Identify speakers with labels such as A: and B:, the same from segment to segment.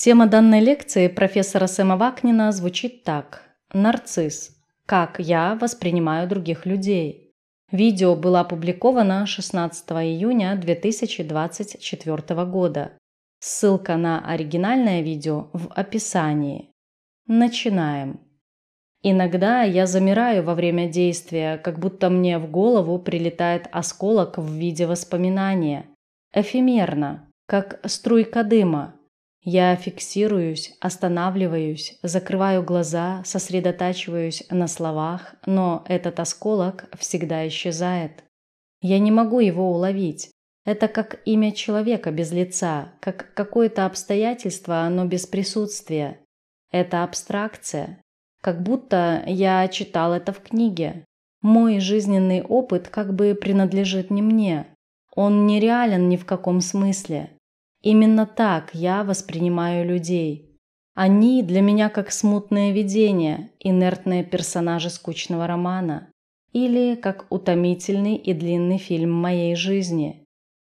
A: Тема данной лекции профессора Сэма Вакнина звучит так. Нарцисс. Как я воспринимаю других людей. Видео было опубликовано 16 июня 2024 года. Ссылка на оригинальное видео в описании. Начинаем. Иногда я замираю во время действия, как будто мне в голову прилетает осколок в виде воспоминания. Эфемерно, как струйка дыма – я фиксируюсь, останавливаюсь, закрываю глаза, сосредотачиваюсь на словах, но этот осколок всегда исчезает. Я не могу его уловить. Это как имя человека без лица, как какое-то обстоятельство, но без присутствия. Это абстракция. Как будто я читал это в книге. Мой жизненный опыт как бы принадлежит не мне. Он нереален ни в каком смысле. Именно так я воспринимаю людей. Они для меня как смутное видение, инертные персонажи скучного романа или как утомительный и длинный фильм моей жизни.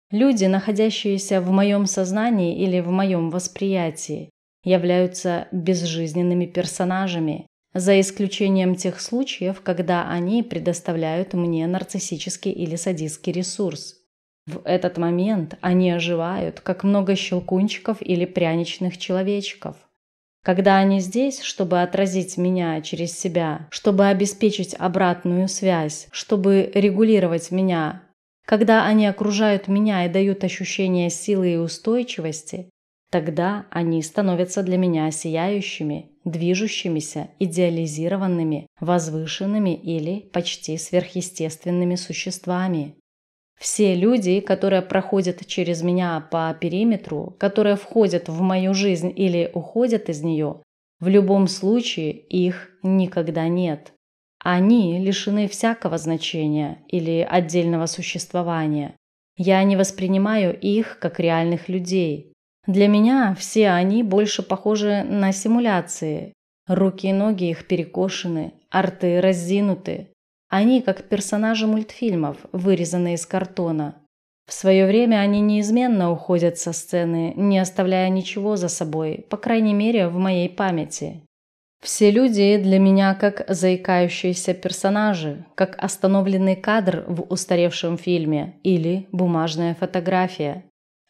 A: Люди, находящиеся в моем сознании или в моем восприятии, являются безжизненными персонажами, за исключением тех случаев, когда они предоставляют мне нарциссический или садистский ресурс в этот момент они оживают, как много щелкунчиков или пряничных человечков. Когда они здесь, чтобы отразить меня через себя, чтобы обеспечить обратную связь, чтобы регулировать меня, когда они окружают меня и дают ощущение силы и устойчивости, тогда они становятся для меня сияющими, движущимися, идеализированными, возвышенными или почти сверхъестественными существами. Все люди, которые проходят через меня по периметру, которые входят в мою жизнь или уходят из нее, в любом случае их никогда нет. Они лишены всякого значения или отдельного существования. Я не воспринимаю их как реальных людей. Для меня все они больше похожи на симуляции. Руки и ноги их перекошены, арты разинуты, они как персонажи мультфильмов, вырезанные из картона. В свое время они неизменно уходят со сцены, не оставляя ничего за собой, по крайней мере, в моей памяти. Все люди для меня как заикающиеся персонажи, как остановленный кадр в устаревшем фильме или бумажная фотография.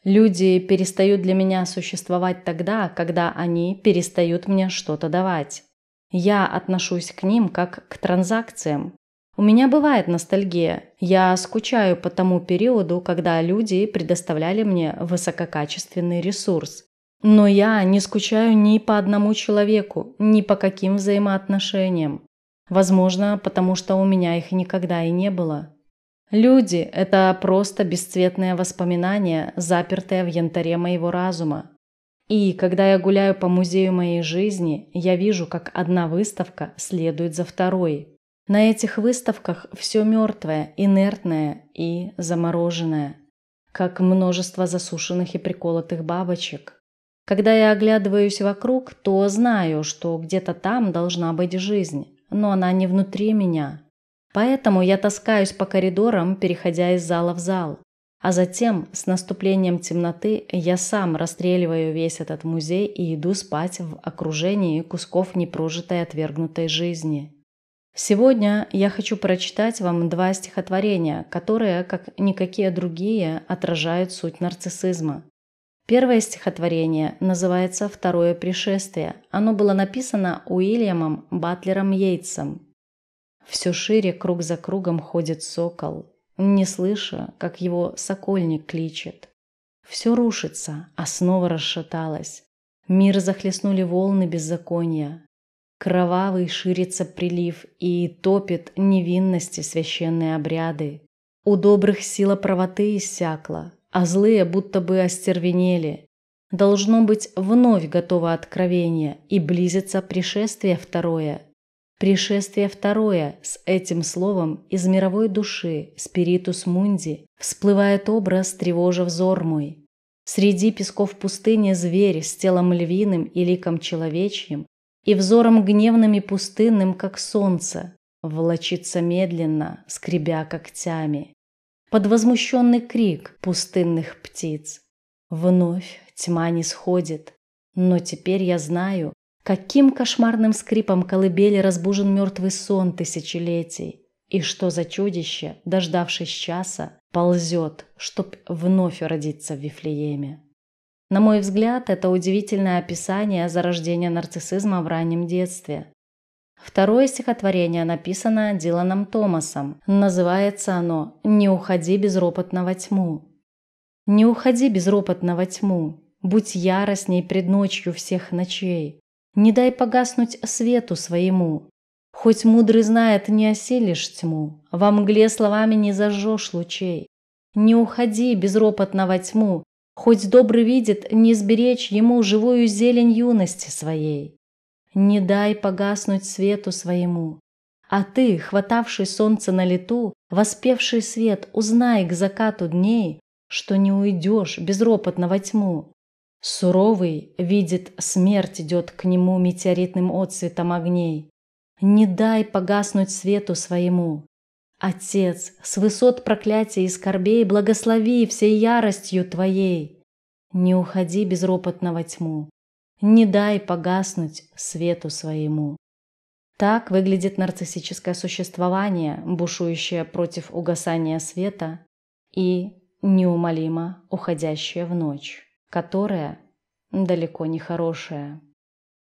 A: Люди перестают для меня существовать тогда, когда они перестают мне что-то давать. Я отношусь к ним как к транзакциям, у меня бывает ностальгия. Я скучаю по тому периоду, когда люди предоставляли мне высококачественный ресурс. Но я не скучаю ни по одному человеку, ни по каким взаимоотношениям. Возможно, потому что у меня их никогда и не было. Люди – это просто бесцветные воспоминания, запертые в янтаре моего разума. И когда я гуляю по музею моей жизни, я вижу, как одна выставка следует за второй – на этих выставках все мертвое, инертное и замороженное, как множество засушенных и приколотых бабочек. Когда я оглядываюсь вокруг, то знаю, что где-то там должна быть жизнь, но она не внутри меня. Поэтому я таскаюсь по коридорам, переходя из зала в зал. А затем, с наступлением темноты, я сам расстреливаю весь этот музей и иду спать в окружении кусков непрожитой отвергнутой жизни. Сегодня я хочу прочитать вам два стихотворения, которые, как никакие другие, отражают суть нарциссизма. Первое стихотворение называется «Второе пришествие». Оно было написано Уильямом Батлером Йейтсом. «Все шире круг за кругом ходит сокол, не слыша, как его сокольник кличет. Все рушится, основа а расшаталась. Мир захлестнули волны беззакония, Кровавый ширится прилив и топит невинности священные обряды. У добрых сила правоты иссякла, а злые будто бы остервенели. Должно быть вновь готово откровение, и близится пришествие второе. Пришествие второе с этим словом из мировой души, спиритус мунди, всплывает образ, тревожа взор мой. Среди песков пустыни зверь с телом львиным и ликом человечьим и взором гневным и пустынным, как солнце, волочится медленно, скребя когтями. Под возмущенный крик пустынных птиц. Вновь тьма не сходит, но теперь я знаю, каким кошмарным скрипом колыбели разбужен мертвый сон тысячелетий, и что за чудище, дождавшись часа, ползет, чтоб вновь родиться в Вифлееме. На мой взгляд, это удивительное описание зарождения нарциссизма в раннем детстве. Второе стихотворение написано Диланом Томасом. Называется оно «Не уходи безропотно во тьму». «Не уходи безропотно во тьму, будь яростней пред ночью всех ночей, не дай погаснуть свету своему. Хоть мудрый знает, не осилишь тьму, во мгле словами не зажжешь лучей. Не уходи безропотно во тьму, Хоть добрый видит, не сберечь ему живую зелень юности своей. Не дай погаснуть свету своему. А ты, хватавший солнце на лету, воспевший свет, узнай к закату дней, что не уйдешь безропотно во тьму. Суровый видит, смерть идет к нему метеоритным отсветом огней. Не дай погаснуть свету своему. Отец, с высот проклятий и скорбей благослови всей яростью твоей. Не уходи безропотно во тьму, не дай погаснуть свету своему. Так выглядит нарциссическое существование, бушующее против угасания света и неумолимо уходящее в ночь, которая далеко не хорошая.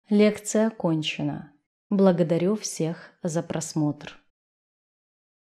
A: Лекция окончена. Благодарю всех за просмотр.